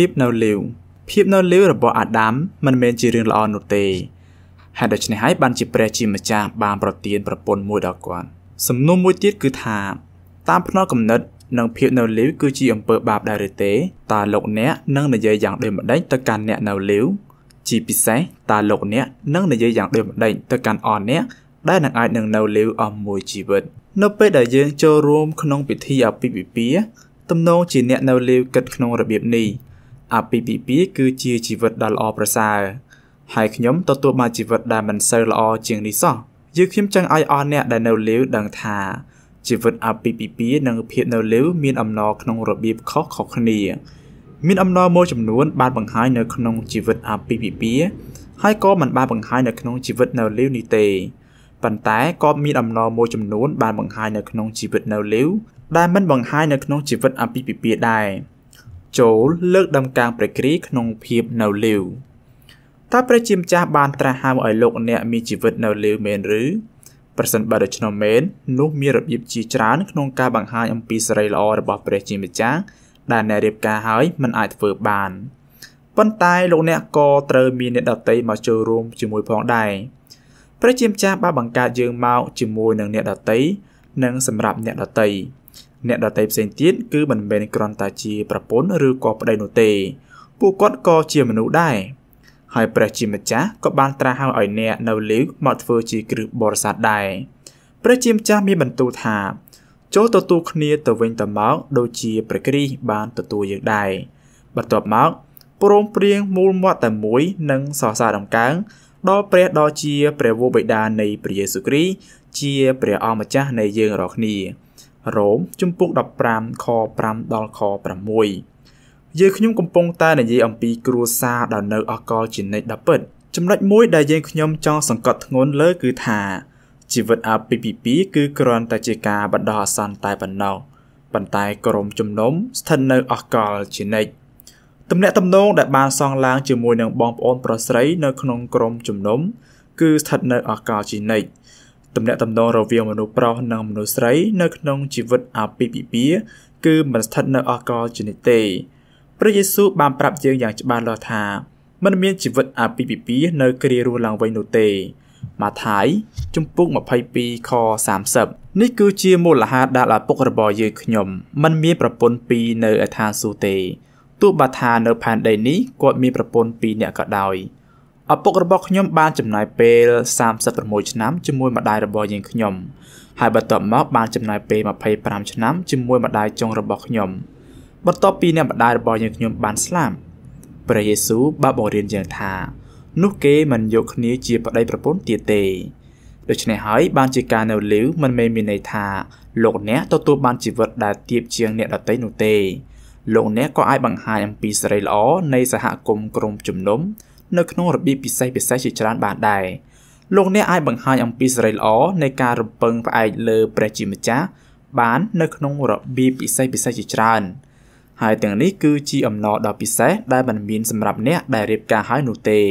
ភាពនៅលីវភាពនៅលីវរបស់អាដាមមិនមែនជារឿងល្អនោះទេហើយដូច្នេះហើយបានជាព្រះជាម្ចាស់បានប្រទានប្រពន្ធមួយដល់គាត់សំណួរមួយទៀតគឺថាតាមផ្នត់គំនិតនិងភាពនៅលីវគឺជាអំពើបាបដែរឬទេតើលោកអ្នកនឹងនិយាយយ៉ាងដូចម្ដេចទៅកាន់អ្នកនៅលីវជាពិសេសតើលោកអ្នកនឹងនិយាយយ៉ាងដូចម្ដេចទៅកាន់អនអ្នកដែលនឹងអាចនឹងនៅលីវអស់មួយជីវិតនៅពេលដែលយើងចូលរួមក្នុងពិធីអាពាហ៍ពិពាហ៍ទំនងជាអ្នកនៅលីវគិតក្នុងរបៀបនេះអាពាហ៍ពិពាហ៍គឺជាជីវិតដ៏ល្អប្រសើរហើយខ្ញុំទទួលបានជីវិតដែលមិនសូវល្អជាងនេះសោះយើខ្ញុំចង់ឲ្យអស់អ្នកដែលនៅលាវដឹងថាជីវិតអាពាហ៍ពិពាហ៍និងភាពនៅលាវមានអំណរក្នុងរបៀបខុសៗគ្នាមានអំណរមួយចំនួនបានបង្ហាញនៅក្នុងជីវិតអាពាហ៍ពិពាហ៍ហើយក៏មិនបានបង្ហាញនៅក្នុងជីវិតនៅលាវនេះទេប៉ុន្តែក៏មានអំណរមួយចំនួនបានបង្ហាញនៅក្នុងជីវិតនៅលាវដែលមិនបង្ហាញនៅក្នុងជីវិតអាពាហ៍ពិពាហ៍ដែរចូលលើកដំកើងព្រះគ្រីក្នុងភាពនៅលីវតើព្រះជាម្ចាស់បានត្រាស់ហៅឲ្យលោកអ្នកមានជីវិតនៅលីវមែនឬប្រសិនបើដូច្នោះមែននោះមានរបៀបជាច្រើនក្នុងការបង្ហាញអំពីសេរីល្អរបស់ព្រះជាម្ចាស់ដែលអ្នករៀបការហើយមិនអាចធ្វើបាន ប៉ុន្តែលោកអ្នកក៏ត្រូវមានអ្នកដតីមកចូលរួមជាមួយផងដែរព្រះជាម្ចាស់បានបង្កើតយើងមកជាមួយនឹងអ្នកដតីនិងសម្រាប់អ្នកដតីអ្នកដតីផ្សេងទៀតគឺមិនមែនគ្រាន់តែជាប្រពន្ធឬក៏ប្តីនោះទេពួកគាត់ក៏ជាមនុស្សដែរហើយព្រះជាម្ចាស់ក៏បានត្រាស់ហៅឲ្យអ្នកនៅលីវមកធ្វើជាគ្រឹះបរិស័ទដែរព្រះជាម្ចាស់មានបន្ទូលថា ចូលទទួលគ្នាទៅវិញទៅមកដូចជាព្រះគ្រីស្ទបានទទួលយើងដែរបន្ទាប់មកព្រមព្រៀងមូលមាត់តែមួយនិងសរសើរដំកើងដល់ព្រះដ៏ជាព្រះវរបិតានៃព្រះយេស៊ូវគ្រីស្ទជាព្រះអង្គម្ចាស់នៃយើងរាល់គ្នារ៉ូមជំពូក15ខ5ដល់ខ6យើងខ្ញុំកំពុងតែនិយាយអំពីគ្រួសារដែលនៅអកលជានិច្ចដល់ពិតចំណុចមួយដែលយើងខ្ញុំចង់សង្កត់ធ្ងន់លើគឺថាជីវិតអាពាហ៍ពិពាហ៍គឺគ្រាន់តែជាការបដោះអាសន្នតែប៉ុណ្ណោះប៉ុន្តែ ក្រុមជំនុំស្ថិតនៅអកលជានិច្ចទំនាក់ទំនងដែលបាន សង់ឡើងជាមួយនឹងបងប្អូនប្រុសស្រីនៅក្នុងក្រុមជំនុំគឺស្ថិតនៅអកលជានិច្ចទំនាក់ទំនងរវាងមនុស្សប្រុសនិងមនុស្សស្រីនៅក្នុងជីវិតអាពាហ៍ពិពាហ៍គឺមិនស្ថិតនៅអកលជានិច្ចទេព្រះយេស៊ូវបានប្រាប់យើងយ៉ាងច្បាស់លាស់ថាមិនមានជីវិតអាពាហ៍ពិពាហ៍នៅគ្រារស់ឡើងវិញនោះទេម៉ាថាយជំពូក22ខ30នេះគឺជាមូលហេតុដែលឪពុករបស់យើងខ្ញុំមិនមានប្រពន្ធពីរនៅឯឋានសួគ៌ទេទោះបើថានៅផែនដីនេះគាត់មានប្រពន្ធពីរនាក់ក៏ដោយឪពុករបស់ខ្ញុំបានចំណាយពេល36ឆ្នាំជាមួយម្ដាយរបស់យើងខ្ញុំហើយបន្ទាប់មកបានចំណាយពេល25ឆ្នាំជាមួយម្ដាយចុងរបស់ខ្ញុំបន្ទាប់ពីអ្នកម្ដាយរបស់យើងខ្ញុំបានស្លាប់ព្រះយេស៊ូវបានបង្រៀនយើងថា នោះគេមិនយកគ្នាជាប្តីប្រពន្ធទៀតទេដូច្នេះហើយបានជាការនៅលីវមិនមែនមានន័យថាលោកអ្នកទទួលបានជីវិតដែលទៀបជាងអ្នកដទៃនោះទេលោកអ្នកក៏អាចបង្ហាញអំពីសេរីល្អនៃសហគមន៍ក្រុមជំនុំនៅក្នុងរបៀបពិសេសពិសេសជាច្រើនបានដែរលោកអ្នកអាចបង្ហាញអំពីសេរីល្អនៃការរំពឹងផ្អែកលើព្រះជាម្ចាស់បាននៅក្នុងរបៀបពិសេសពិសេសជាច្រើនហើយទាំងនេះគឺជាអំណរដ៏ពិសេសដែលមិនមានសម្រាប់អ្នកដែលរៀបការហើយនោះទេ